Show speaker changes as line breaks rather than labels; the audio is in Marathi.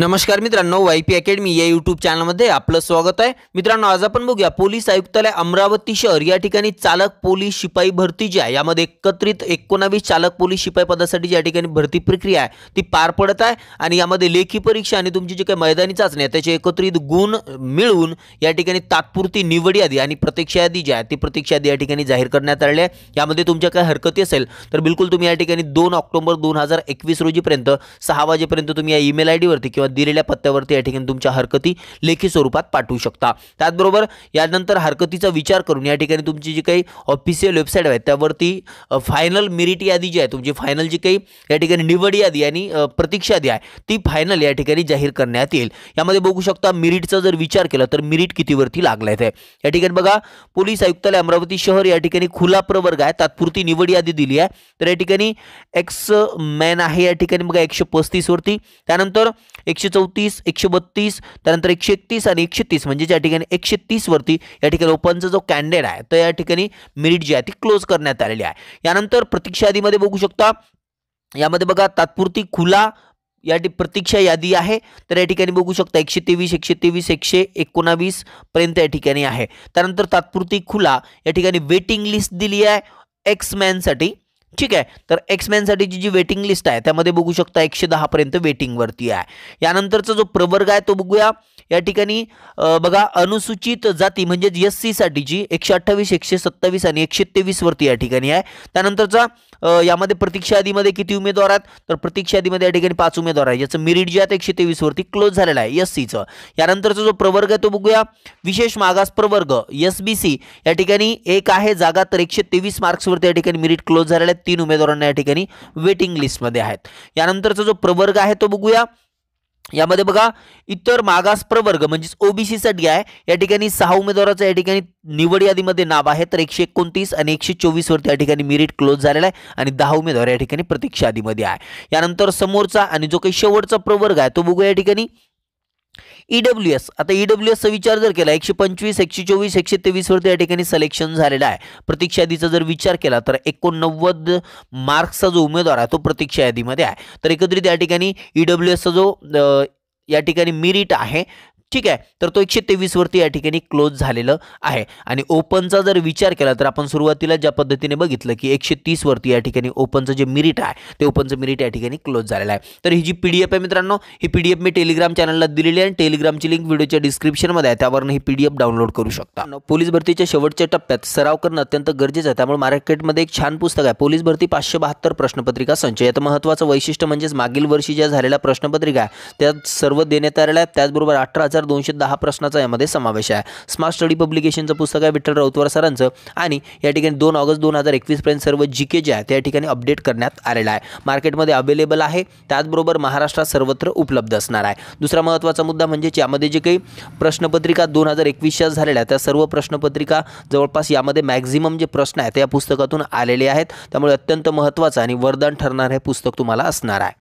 नमस्कार मित्रांनो वाय पी अकॅडमी या यूट्यूब चॅनलमध्ये आपलं स्वागत आहे मित्रांनो आज आपण बघूया पोलीस आयुक्तालय अमरावती शहर या ठिकाणी चालक पोलीस शिपाई भरती जी आहे यामध्ये एकत्रित एकोणावीस चालक पोलीस शिपाई पदासाठी ज्या ठिकाणी भरती प्रक्रिया आहे ती पार पडत आहे आणि यामध्ये लेखी परीक्षा आणि तुमची जी काही मैदानी चाचणी आहे त्याचे एकत्रित गुण मिळवून या ठिकाणी तात्पुरती निवड यादी आणि प्रतीक्षा यादी जी आहे ती प्रतीक्षा यादी या ठिकाणी जाहीर करण्यात आली आहे यामध्ये तुमच्या काही हरकती असेल तर बिलकुल तुम्ही या ठिकाणी दोन ऑक्टोबर दोन हजार एकवीस रोजीपर्यंत सहा वाजेपर्यंत तुम्ही या ईमेल आय डीवरती किंवा दिलेल्या पत्त्यावरती या ठिकाणी तुमच्या हरकती लेखी स्वरूपात पाठवू शकता त्याचबरोबर यानंतर हरकतीचा विचार करून या ठिकाणी तुमची जी काही ऑफिशियल वेबसाईट आहे त्यावरती फायनल मेरिट यादी जी आहे तुमची फायनल जी काही या ठिकाणी निवड यादी आणि प्रतीक्षा यादी आहे ती फायनल या ठिकाणी जाहीर करण्यात येईल यामध्ये बघू शकता मिरिटचा जर विचार केला तर मिरिट कितीवरती लागला आहे या ठिकाणी बघा पोलीस आयुक्तालय अमरावती शहर या ठिकाणी खुला प्रवर्ग आहे तात्पुरती निवड यादी दिली आहे तर या ठिकाणी एक्स मॅन आहे या ठिकाणी बघा एकशे पस्तीसवरती त्यानंतर एकशे चौतीस एकशे बत्तीस त्यानंतर एकशे एकतीस आणि एकशे तीस म्हणजे ज्या ठिकाणी एकशे तीसवरती या ठिकाणी ओपनचा जो कॅन्डेड आहे तर या ठिकाणी मिरिट जी आहे ती क्लोज करण्यात आलेली आहे यानंतर प्रतीक्षा यादीमध्ये बघू शकता यामध्ये बघा तात्पुरती खुला या ठिक प्रतीक्षा यादी आहे तर या ठिकाणी बघू शकता एकशे तेवीस एकशे तेवीस एकशे एकोणावीस पर्यंत या ठिकाणी आहे त्यानंतर तात्पुरती खुला या ठिकाणी वेटिंग लिस्ट दिली आहे एक्समॅनसाठी ठीक आहे तर एक्समॅनसाठीची जी वेटिंग लिस्ट आहे त्यामध्ये बघू शकता एकशे दहापर्यंत वेटिंगवरती आहे यानंतरचा जो प्रवर्ग आहे तो बघूया या ठिकाणी बघा अनुसूचित जाती म्हणजेच एस जी एकशे अठ्ठावीस एकशे सत्तावीस आणि एकशे वरती या ठिकाणी आहे त्यानंतरचा यामध्ये प्रतीक्षा यादीमध्ये किती उमेदवार आहेत तर प्रतीक्षा यादीमध्ये या ठिकाणी पाच उमेदवार आहे याचं मेरिट जे आहे एकशे वरती क्लोज झालेला आहे एस सीचं यानंतरचा जो प्रवर्ग आहे तो बघूया विशेष मागास प्रवर्ग एस बी सी या ठिकाणी एक आहे जागा तर एकशे तेवीस मार्क्सवरती या ठिकाणी मेरिट क्लोज झालेला आहे तीन उमेदवारांना या ठिकाणी वेटिंग लिस्टमध्ये आहेत यानंतरचा जो प्रवर्ग आहे तो बघूया यामध्ये बघा इतर मागास प्रवर्ग म्हणजेच ओबीसीसाठी आहे या ठिकाणी सहा उमेदवाराचं या ठिकाणी निवड यादीमध्ये नाव आहे तर एकशे एकोणतीस आणि एकशे चोवीसवरती या ठिकाणी मिरिट क्लोज झालेला आहे आणि दहा उमेदवार या ठिकाणी प्रतीक्षा यादीमध्ये आहे यानंतर समोरचा आणि जो काही शेवटचा प्रवर्ग आहे तो बघू या ठिकाणी डब्ल्यू एस आता डब्ल्यू एसचा विचार जर केला एकशे पंचवीस एकशे चोवीस एकशे तेवीसवरती या ठिकाणी सिलेक्शन झालेलं आहे प्रतीक्षा यादीचा जर विचार केला तर एकोणनव्वद मार्क्सचा जो उमेदवार आहे तो प्रतीक्षा यादीमध्ये आहे तर एकत्रित या ठिकाणी डब्ल्यू एसचा जो या ठिकाणी मिरिट आहे ठीक आहे तर तो एकशे वरती या ठिकाणी क्लोज झालेलं आहे आणि ओपनचा जर विचार केला तर आपण सुरुवातीला ज्या पद्धतीने बघितलं की एकशे वरती या ठिकाणी ओपनचं जे मिरिट आहे ते ओपनचं मिरिट या ठिकाणी क्लोज झालेलं आहे तर ही जी पी डी आहे मित्रांनो ही पी मी टेलिग्राम चॅनलला दिलेली आहे आणि टेलिग्रामची लिंक व्हिडिओच्या डिस्क्रिप्शनमध्ये आहे त्यावरून ही पी डी डाउनलोड करू शकता पोलीस भरतीच्या शेवटच्या टप्प्यात सराव करणं अत्यंत गरजेचं आहे त्यामुळे मार्केटमध्ये एक छान पुस्तक आहे पोलीस भरती पाचशे बहात्तर प्रश्नपत्रिका संचय यात महत्त्वाचं वैशिष्ट्य म्हणजेच मागील वर्षी ज्या झालेल्या प्रश्नपत्रिका आहे त्या सर्व देण्यात आलेल्या आहेत त्याचबरोबर अठरा हजार हजार दोनशे दहा प्रश्नाचा यामध्ये समावेश आहे स्मार्ट स्टडी पब्लिकेशनचं पुस्तक आहे विठ्ठल राऊतवार सरांचं आणि या ठिकाणी दोन ऑगस्ट दोन हजार एकवीसपर्यंत सर्व जी के जे आहे त्या ठिकाणी अपडेट करण्यात आलेला आहे मार्केटमध्ये अवेलेबल आहे त्याचबरोबर महाराष्ट्रात सर्वत्र उपलब्ध असणार आहे दुसरा महत्त्वाचा मुद्दा म्हणजे यामध्ये जे काही प्रश्नपत्रिका दोन हजार एकवीसच्या झालेल्या त्या सर्व प्रश्नपत्रिका जवळपास यामध्ये मॅक्झिमम जे प्रश्न आहेत त्या पुस्तकातून आलेले आहेत त्यामुळे अत्यंत महत्त्वाचं आणि वरदान ठरणारं हे पुस्तक तुम्हाला असणार आहे